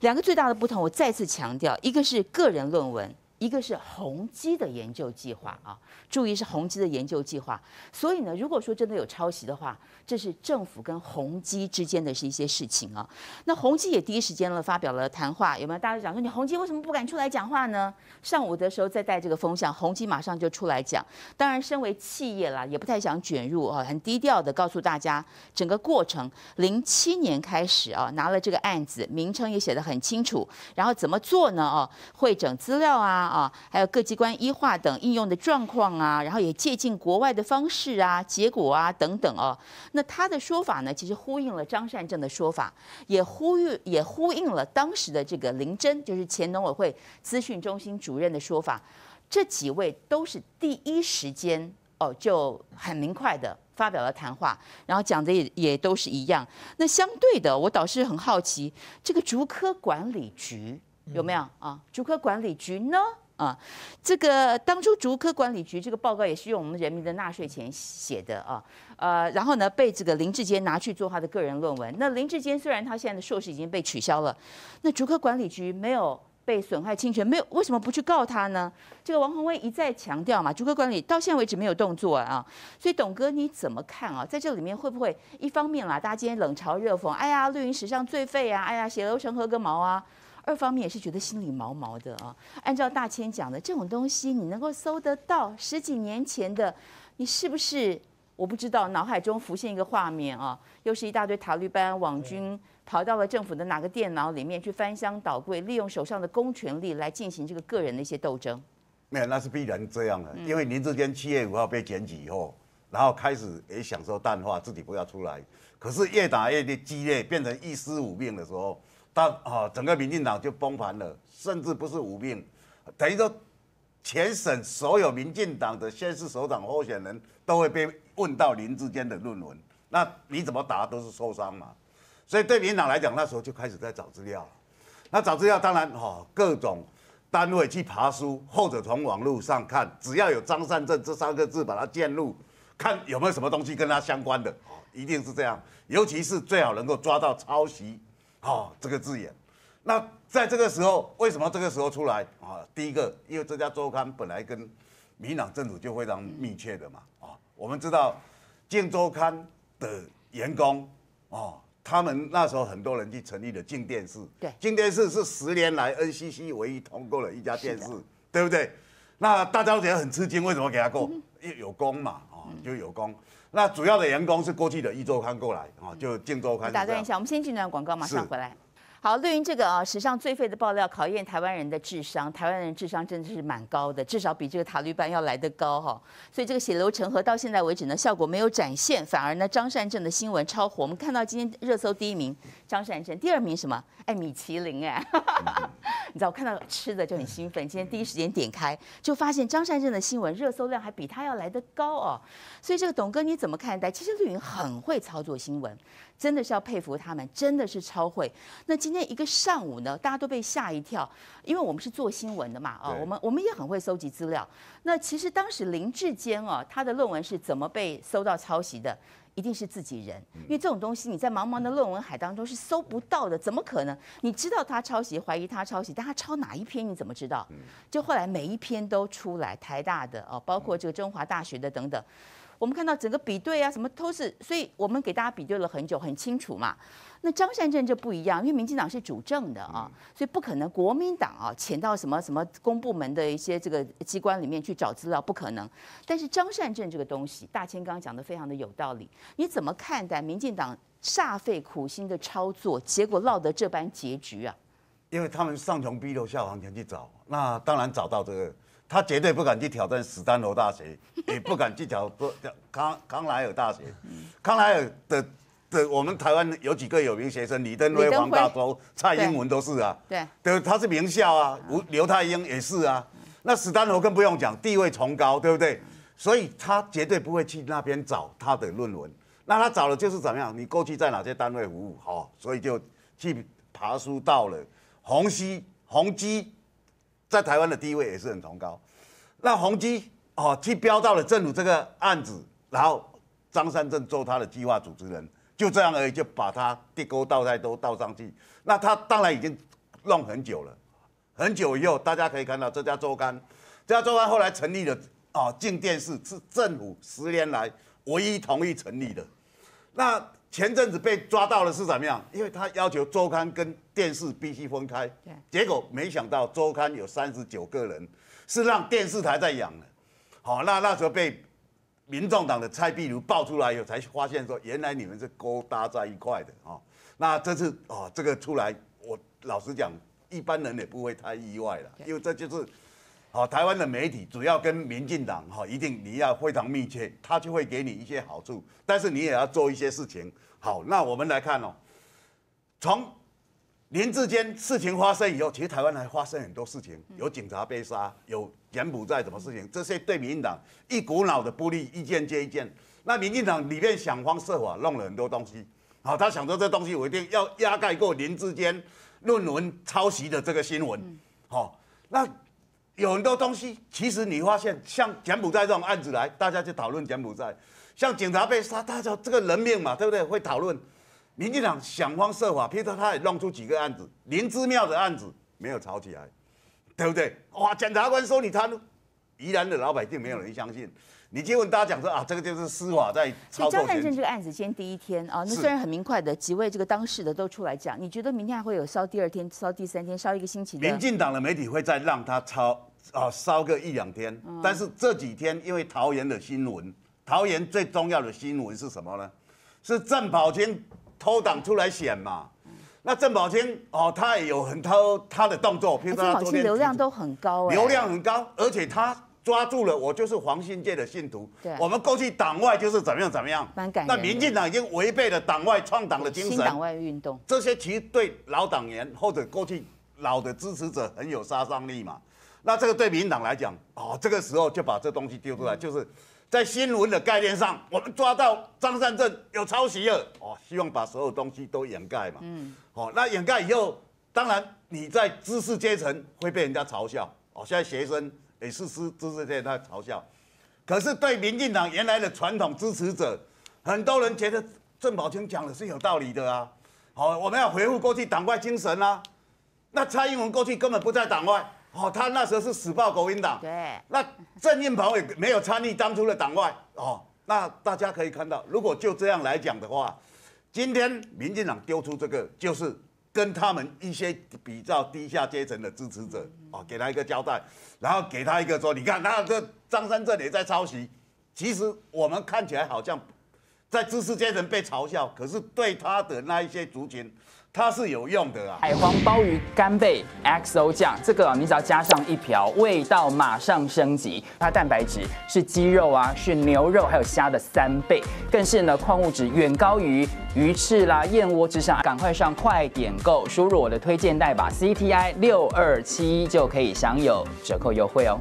两个最大的不同，我再次强调，一个是个人论文。一个是宏基的研究计划啊，注意是宏基的研究计划。所以呢，如果说真的有抄袭的话，这是政府跟宏基之间的是一些事情啊。那宏基也第一时间了发表了谈话，有没有大家讲说你宏基为什么不敢出来讲话呢？上午的时候再带这个风向，宏基马上就出来讲。当然，身为企业啦，也不太想卷入啊，很低调的告诉大家整个过程。零七年开始啊，拿了这个案子名称也写的很清楚，然后怎么做呢？哦，会整资料啊。啊，还有各机关医化等应用的状况啊，然后也借鉴国外的方式啊、结果啊等等哦。那他的说法呢，其实呼应了张善政的说法，也呼吁也呼应了当时的这个林真，就是前农委会资讯中心主任的说法。这几位都是第一时间哦就很明快的发表了谈话，然后讲的也也都是一样。那相对的，我倒是很好奇这个竹科管理局。有没有啊？竹科管理局呢？啊，这个当初竹科管理局这个报告也是用我们人民的纳税钱写的啊，呃，然后呢被这个林志坚拿去做他的个人论文。那林志坚虽然他现在的硕士已经被取消了，那竹科管理局没有被损害侵权，没有为什么不去告他呢？这个王宏威一再强调嘛，竹科管理到现在为止没有动作啊，所以董哥你怎么看啊？在这里面会不会一方面啦，大家今天冷嘲热讽，哎呀绿营史上最废啊，哎呀血流成河个毛啊？二方面也是觉得心里毛毛的啊。按照大千讲的，这种东西你能够搜得到十几年前的，你是不是我不知道？脑海中浮现一个画面啊，又是一大堆塔利班网军跑到了政府的哪个电脑里面去翻箱倒柜，利用手上的公权力来进行这个个人的一些斗争。没有，那是必然这样的。因为您这天七月五号被检举以后，然后开始也享受淡化自己不要出来，可是越打越的激烈，变成一尸五命的时候。那哦，整个民进党就崩盘了，甚至不是无病，等于说，全省所有民进党的先市首长候选人，都会被问到林志坚的论文，那你怎么答都是受伤嘛。所以对民党来讲，那时候就开始在找资料。那找资料当然哈，各种单位去爬书，或者从网络上看，只要有张善政这三个字把它建入，看有没有什么东西跟他相关的，一定是这样。尤其是最好能够抓到抄袭。哦，这个字眼，那在这个时候，为什么这个时候出来啊？第一个，因为这家周刊本来跟民党政府就非常密切的嘛。啊，我们知道《建周刊》的员工，哦，他们那时候很多人去成立了静电视。对，静电视是十年来 NCC 唯一通过了一家电视，对不对？那大家觉得很吃惊，为什么给他过？因为有功嘛。哦。就有功。那主要的员工是过去的一周刊过来啊，就建周刊。打断一下，我们先进段广告，马上回来。好，绿云这个啊，史上最废的爆料，考验台湾人的智商。台湾人智商真的是蛮高的，至少比这个塔绿班要来得高哈。所以这个血流成河到现在为止呢，效果没有展现，反而呢，张善政的新闻超火。我们看到今天热搜第一名张善政，第二名什么？哎，米其林哎。你知道我看到吃的就很兴奋，今天第一时间点开就发现张善政的新闻热搜量还比他要来得高哦，所以这个董哥你怎么看待？其实绿营很会操作新闻，真的是要佩服他们，真的是超会。那今天一个上午呢，大家都被吓一跳，因为我们是做新闻的嘛，哦，我们我们也很会搜集资料。那其实当时林志坚哦，他的论文是怎么被搜到抄袭的？一定是自己人，因为这种东西你在茫茫的论文海当中是搜不到的，怎么可能？你知道他抄袭，怀疑他抄袭，但他抄哪一篇？你怎么知道？就后来每一篇都出来，台大的哦，包括这个中华大学的等等。我们看到整个比对啊，什么都是，所以我们给大家比对了很久，很清楚嘛。那张善政就不一样，因为民进党是主政的啊，所以不可能国民党啊潜到什么什么公部门的一些这个机关里面去找资料，不可能。但是张善政这个东西，大千刚刚讲的非常的有道理，你怎么看待民进党煞费苦心的操作，结果落得这般结局啊？因为他们上穷碧落下黄泉去找，那当然找到这个。他绝对不敢去挑战史丹佛大学，也不敢去挑战康康莱尔大学。康莱尔的的我们台湾有几个有名学生，李登辉、黄大洲、蔡英文都是啊。对，对，他是名校啊。刘太英也是啊。那史丹佛更不用讲，地位崇高，对不对？所以他绝对不会去那边找他的论文。那他找的就是怎么样？你过去在哪些单位服务？好，所以就去爬书道了。洪熙、洪基。在台湾的地位也是很崇高，那宏基哦，去飙到了政府这个案子，然后张三正做他的计划组织人，就这样而已，就把他地沟倒菜都倒上去。那他当然已经弄很久了，很久以后，大家可以看到这家周刊，这家周刊后来成立了啊，静电视是政府十年来唯一同意成立的，那。前阵子被抓到了是怎么样？因为他要求周刊跟电视必须分开，结果没想到周刊有三十九个人是让电视台在养的，好，那那时候被民众党的蔡壁如爆出来以后，才发现说原来你们是勾搭在一块的啊。那这次啊，这个出来，我老实讲，一般人也不会太意外了，因为这就是。好，台湾的媒体主要跟民进党哈，一定你要非常密切，他就会给你一些好处，但是你也要做一些事情。好，那我们来看哦，从林志坚事情发生以后，其实台湾还发生很多事情，有警察被杀，有柬埔寨什么事情，这些对民进党一股脑的不利，一件接一件。那民进党里面想方设法弄了很多东西，好，他想说这东西我一定要压盖过林志坚论文抄袭的这个新闻，好，那。有很多东西，其实你发现，像柬埔寨这种案子来，大家就讨论柬埔寨；像警察被杀，大家这个人命嘛，对不对？会讨论。民进党想方设法，譬如他也弄出几个案子，林芝庙的案子没有吵起来，对不对？哇，检察官说你贪污，宜兰的老百姓没有人相信。你结果大家讲说啊，这个就是司法在操作。江汉镇这个案子今天第一天啊，那虽然很明快的，几位这个当事的都出来讲，你觉得明天还会有烧？第二天烧？第三天烧？一个星期？民进党的媒体会再让他抄。啊，烧个一两天，但是这几天因为桃园的新闻，桃园最重要的新闻是什么呢？是郑宝清偷党出来选嘛？那郑宝清哦，他也有很偷他的动作，比如说他昨天流量都很高，流量很高，而且他抓住了我就是黄信介的信徒，我们过去党外就是怎么样怎么样，那民进党已经违背了党外创党的精神，这些其实对老党员或者过去老的支持者很有杀伤力嘛。那这个对民进党来讲，哦，这个时候就把这东西丢出来，就是在新闻的概念上，我们抓到张善政有抄袭了，哦，希望把所有东西都掩盖嘛，嗯，哦，那掩盖以后，当然你在知识阶层会被人家嘲笑，哦，现在学生也是知知识界在嘲笑，可是对民进党原来的传统支持者，很多人觉得郑宝清讲的是有道理的啊，好，我们要回复过去党外精神啊，那蔡英文过去根本不在党外。哦，他那时候是死抱国民党，对，那郑运鹏也没有参与当初的党外，哦，那大家可以看到，如果就这样来讲的话，今天民进党丢出这个，就是跟他们一些比较低下阶层的支持者，哦，给他一个交代，然后给他一个说，你看，那这张三正也在抄袭，其实我们看起来好像在知识阶层被嘲笑，可是对他的那一些族群。它是有用的啊！海皇鲍鱼干贝 XO 酱，这个你只要加上一瓢，味道马上升级。它蛋白质是鸡肉啊、是牛肉还有虾的三倍，更是呢矿物质远高于鱼翅啦、燕窝之上。赶快上，快点购，输入我的推荐代码 C T I 六二七就可以享有折扣优惠哦。